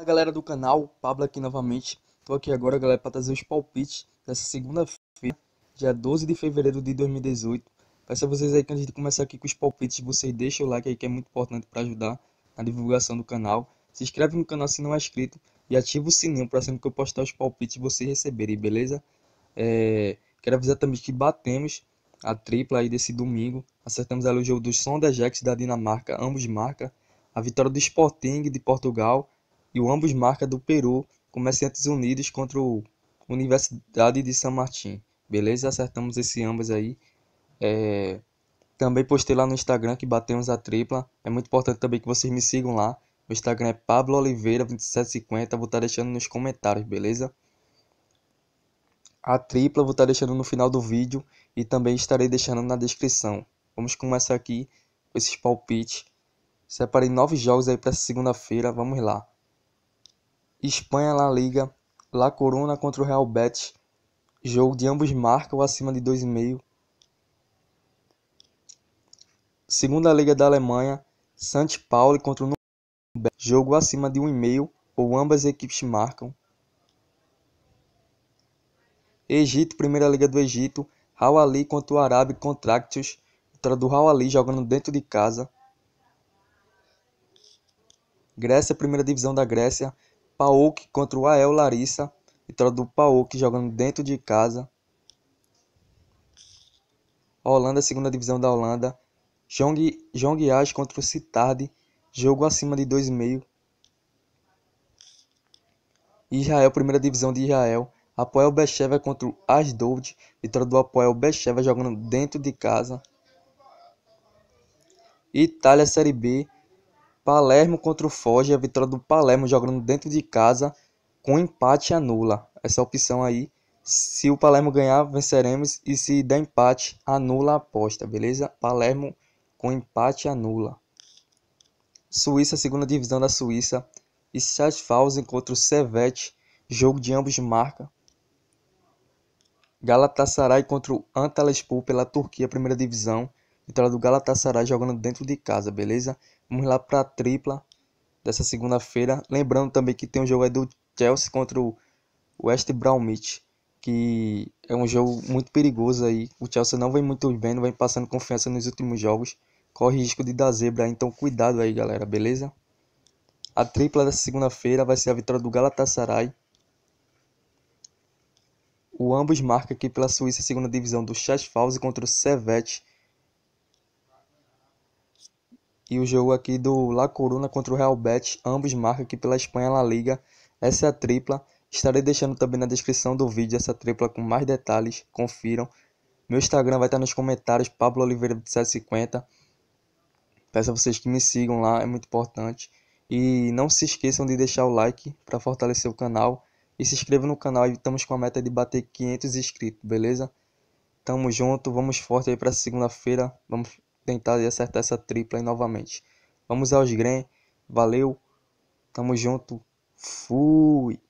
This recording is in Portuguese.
Fala galera do canal, Pablo aqui novamente. Tô aqui agora, galera, para trazer os palpites dessa segunda-feira, dia 12 de fevereiro de 2018. Peço a vocês aí que antes de começar aqui com os palpites, vocês deixem o like aí que é muito importante para ajudar na divulgação do canal. Se inscreve no canal se não é inscrito e ativa o sininho para sempre que eu postar os palpites vocês receberem, beleza? É... Quero avisar também que batemos a tripla aí desse domingo. Acertamos ali o jogo do Sonda Jax da Dinamarca, ambos marca. A vitória do Sporting de Portugal e o ambos marca do Peru, Comerciantes Unidos contra o Universidade de San Martín. Beleza? Acertamos esse ambos aí. É... Também postei lá no Instagram que batemos a tripla. É muito importante também que vocês me sigam lá. O Instagram é Pablo Oliveira 2750. Vou estar tá deixando nos comentários, beleza? A tripla vou estar tá deixando no final do vídeo e também estarei deixando na descrição. Vamos começar aqui com esses palpites. Separei nove jogos aí para segunda-feira. Vamos lá. Espanha La Liga, La Corona contra o Real Betis. Jogo de ambos marcam acima de 2,5. Segunda Liga da Alemanha, St. Pauli contra o Nuremberg. Jogo acima de 1,5 ou ambas equipes marcam. Egito, Primeira Liga do Egito, Hawali contra o Arabe Contractus. Vitória do Hawali jogando dentro de casa. Grécia, Primeira Divisão da Grécia, Pauk contra o Ael Larissa. Vitória do Pauk jogando dentro de casa. Holanda, segunda divisão da Holanda. Jong, Jong contra o Citardi. Jogo acima de 2,5. Israel, primeira divisão de Israel. Apoel Becheva contra o Asdold. Vitória do Apoel Becheva jogando dentro de casa. Itália, Série B. Palermo contra o Foge, a vitória do Palermo jogando dentro de casa com empate anula. Essa opção aí, se o Palermo ganhar, venceremos e se der empate, anula a aposta, beleza? Palermo com empate anula. Suíça, segunda divisão da Suíça e Schaffhausen contra o Servette, jogo de ambos marca. Galatasaray contra o Antalyaspor pela Turquia, primeira divisão. Vitória do Galatasaray jogando dentro de casa, beleza? Vamos lá para a tripla dessa segunda-feira. Lembrando também que tem um jogo aí do Chelsea contra o West Bromwich, que é um jogo muito perigoso aí. O Chelsea não vem muito bem, não vem passando confiança nos últimos jogos. Corre risco de dar zebra, então cuidado aí, galera, beleza? A tripla dessa segunda-feira vai ser a vitória do Galatasaray. O ambos marca aqui pela Suíça, segunda divisão do Chasfals contra o Servette e o jogo aqui do La Coruna contra o Real Betis, ambos marcam aqui pela Espanha La Liga. Essa é a tripla. Estarei deixando também na descrição do vídeo essa tripla com mais detalhes, confiram. Meu Instagram vai estar nos comentários, Pablo Oliveira 750. Peço a vocês que me sigam lá, é muito importante. E não se esqueçam de deixar o like para fortalecer o canal. E se inscreva no canal, estamos com a meta de bater 500 inscritos, beleza? Tamo junto, vamos forte aí para segunda-feira. Vamos tentar e acertar essa tripla aí novamente. Vamos aos Grêmio. Valeu. Tamo junto. Fui.